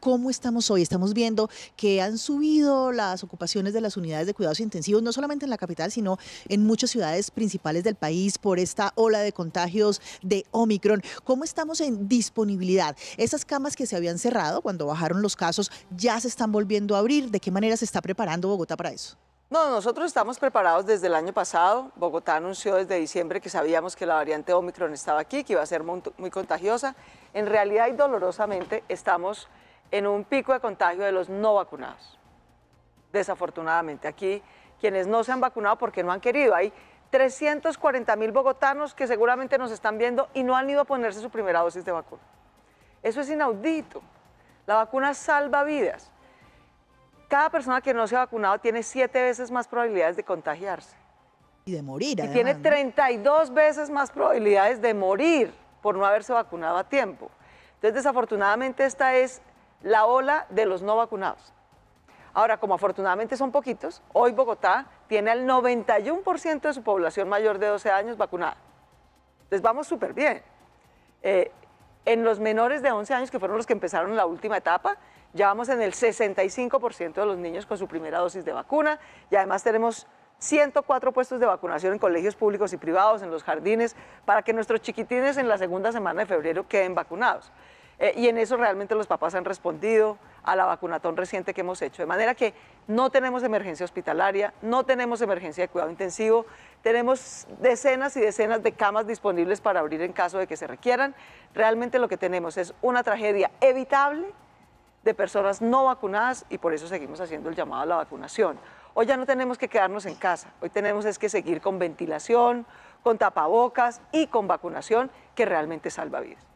¿Cómo estamos hoy? Estamos viendo que han subido las ocupaciones de las unidades de cuidados intensivos, no solamente en la capital, sino en muchas ciudades principales del país por esta ola de contagios de Omicron. ¿Cómo estamos en disponibilidad? Esas camas que se habían cerrado cuando bajaron los casos ya se están volviendo a abrir. ¿De qué manera se está preparando Bogotá para eso? No, nosotros estamos preparados desde el año pasado. Bogotá anunció desde diciembre que sabíamos que la variante Omicron estaba aquí, que iba a ser muy, contagiosa. En realidad y dolorosamente estamos en un pico de contagio de los no vacunados. Desafortunadamente, aquí quienes no se han vacunado porque no han querido. Hay 340 mil bogotanos que seguramente nos están viendo y no han ido a ponerse su primera dosis de vacuna. Eso es inaudito. La vacuna salva vidas. Cada persona que no se ha vacunado tiene siete veces más probabilidades de contagiarse. Y de morir. y tiene 32 veces más probabilidades de morir por no haberse vacunado a tiempo. Entonces, desafortunadamente, esta es la ola de los no vacunados. Ahora, como afortunadamente son poquitos, hoy Bogotá tiene el 91% de su población mayor de 12 años vacunada. Les vamos súper bien. Eh, en los menores de 11 años, que fueron los que empezaron la última etapa, ya vamos en el 65% de los niños con su primera dosis de vacuna y además tenemos 104 puestos de vacunación en colegios públicos y privados, en los jardines, para que nuestros chiquitines en la segunda semana de febrero queden vacunados. Eh, y en eso realmente los papás han respondido a la vacunatón reciente que hemos hecho. De manera que no tenemos emergencia hospitalaria, no tenemos emergencia de cuidado intensivo, tenemos decenas y decenas de camas disponibles para abrir en caso de que se requieran. Realmente lo que tenemos es una tragedia evitable de personas no vacunadas y por eso seguimos haciendo el llamado a la vacunación. Hoy ya no tenemos que quedarnos en casa, hoy tenemos es que seguir con ventilación, con tapabocas y con vacunación que realmente salva vidas.